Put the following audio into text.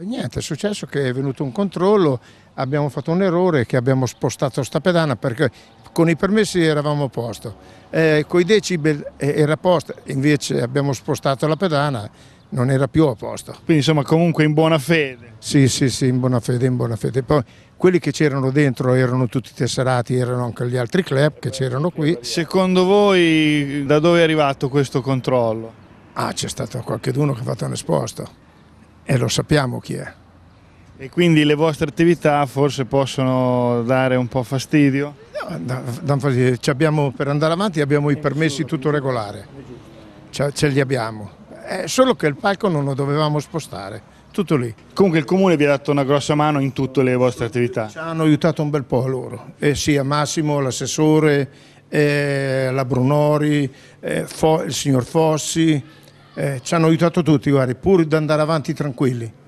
Niente, è successo che è venuto un controllo, abbiamo fatto un errore che abbiamo spostato sta pedana perché con i permessi eravamo a posto, eh, con i decibel era a posto, invece abbiamo spostato la pedana, non era più a posto. Quindi insomma comunque in buona fede. Sì, sì, sì, in buona fede, in buona fede. Poi quelli che c'erano dentro erano tutti tesserati, erano anche gli altri club che c'erano qui. Secondo voi da dove è arrivato questo controllo? Ah, c'è stato qualcuno che ha fatto un esposto e lo sappiamo chi è. E quindi le vostre attività forse possono dare un po' fastidio? No, no fastidio. Abbiamo, per andare avanti abbiamo i eh, permessi tutto eh, regolare, eh, ce, ce li abbiamo. È solo che il palco non lo dovevamo spostare, tutto lì. Comunque il comune vi ha dato una grossa mano in tutte le vostre attività? Ci hanno aiutato un bel po' loro, eh sì, Massimo, l'assessore, eh, la Brunori, eh, il signor Fossi, eh, ci hanno aiutato tutti, guardi, pur di andare avanti tranquilli.